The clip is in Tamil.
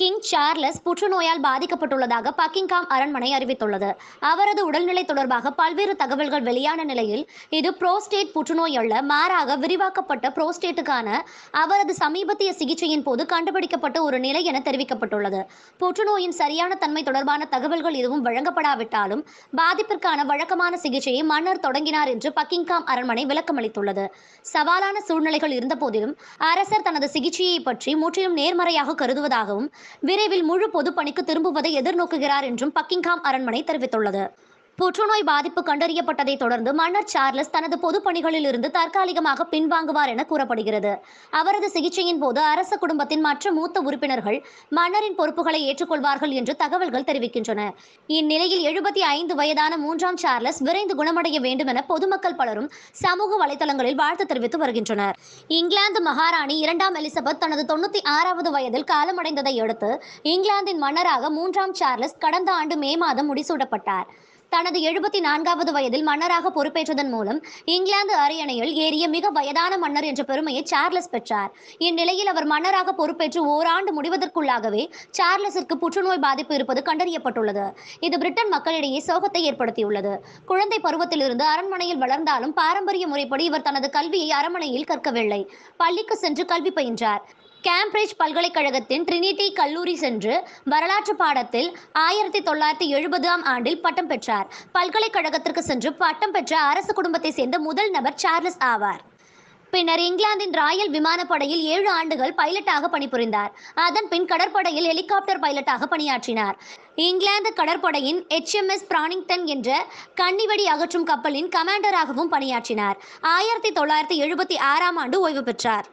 கிங் சார்லஸ் புற்றுநோயால் பாதிக்கப்பட்டுள்ளதாக பக்கிங்காம் அரண்மனை அறிவித்துள்ளது அவரது உடல்நிலை தொடர்பாக பல்வேறு தகவல்கள் வெளியான நிலையில் இது புரோஸ்டேட் புற்றுநோய் அல்ல மாறாக விரிவாக்கப்பட்ட புரோஸ்டேட்டுக்கான அவரது சமீபத்திய சிகிச்சையின் போது கண்டுபிடிக்கப்பட்ட ஒரு நிலை என தெரிவிக்கப்பட்டுள்ளது புற்றுநோயின் சரியான தன்மை தொடர்பான தகவல்கள் எதுவும் வழங்கப்படாவிட்டாலும் பாதிப்பிற்கான வழக்கமான சிகிச்சையை மன்னர் தொடங்கினார் என்று பக்கிங்காம் அரண்மனை விளக்கமளித்துள்ளது சவாலான சூழ்நிலைகள் இருந்தபோதிலும் அரசர் தனது சிகிச்சையை பற்றி முற்றிலும் நேர்மறையாக கருதுவதாகவும் விரைவில் முழு பொதுப்பணிக்கு திரும்புவதை எதிர்நோக்குகிறார் என்றும் பக்கிங்ஹாம் அரண்மனை தெரிவித்துள்ளது புற்றுநோய் பாதிப்பு கண்டறியப்பட்டதை தொடர்ந்து மன்னர் சார்லஸ் தனது பொது பணிகளில் இருந்து தற்காலிகமாக பின்வாங்குவார் என கூறப்படுகிறது அவரது சிகிச்சையின் போது அரச குடும்பத்தின் மற்ற மூத்த உறுப்பினர்கள் மன்னரின் பொறுப்புகளை ஏற்றுக்கொள்வார்கள் என்று தகவல்கள் தெரிவிக்கின்றன இந்நிலையில் எழுபத்தி ஐந்து வயதான மூன்றாம் சார்லஸ் விரைந்து குணமடைய வேண்டும் என பொதுமக்கள் பலரும் சமூக வலைதளங்களில் வாழ்த்து தெரிவித்து வருகின்றனர் இங்கிலாந்து மகாராணி இரண்டாம் எலிசபெத் தனது தொண்ணூத்தி ஆறாவது வயதில் காலமடைந்ததை அடுத்து இங்கிலாந்தின் மன்னராக மூன்றாம் சார்லஸ் கடந்த ஆண்டு மே மாதம் முடிசூடப்பட்டார் தனது எழுபத்தி நான்காவது வயதில் மன்னராக பொறுப்பேற்றதன் மூலம் இங்கிலாந்து அரியணையில் ஏறிய மிக வயதான மன்னர் என்ற பெருமையை சார்லஸ் பெற்றார் இந்நிலையில் அவர் மன்னராக பொறுப்பேற்று ஓராண்டு முடிவதற்குள்ளாகவே சார்லஸிற்கு புற்றுநோய் பாதிப்பு இருப்பது கண்டறியப்பட்டுள்ளது இது பிரிட்டன் மக்களிடையே சோகத்தை ஏற்படுத்தியுள்ளது குழந்தை பருவத்திலிருந்து அரண்மனையில் வளர்ந்தாலும் பாரம்பரிய முறைப்படி இவர் தனது கல்வியை அரண்மனையில் கற்கவில்லை பள்ளிக்கு சென்று கல்வி பயின்றார் கேம்பிரிட்ஜ் பல்கலைக்கழகத்தின் ட்ரினிட்டி கல்லூரி சென்று வரலாற்று பாடத்தில் ஆயிரத்தி தொள்ளாயிரத்தி எழுபதாம் ஆண்டில் பட்டம் பெற்றார் பல்கலைக்கழகத்திற்கு சென்று பட்டம் பெற்ற அரசு குடும்பத்தை சேர்ந்த முதல் நபர் சார்லஸ் ஆவார் பின்னர் இங்கிலாந்தின் ராயல் விமானப்படையில் ஏழு ஆண்டுகள் பைலட்டாக பணிபுரிந்தார் அதன் பின் கடற்படையில் ஹெலிகாப்டர் பைலட்டாக பணியாற்றினார் இங்கிலாந்து கடற்படையின் எஸ் பிரானிங்டன் என்ற கன்னிவெடி அகற்றும் கப்பலின் கமாண்டராகவும் பணியாற்றினார் ஆயிரத்தி தொள்ளாயிரத்தி எழுபத்தி ஆறாம் ஆண்டு ஓய்வு பெற்றார்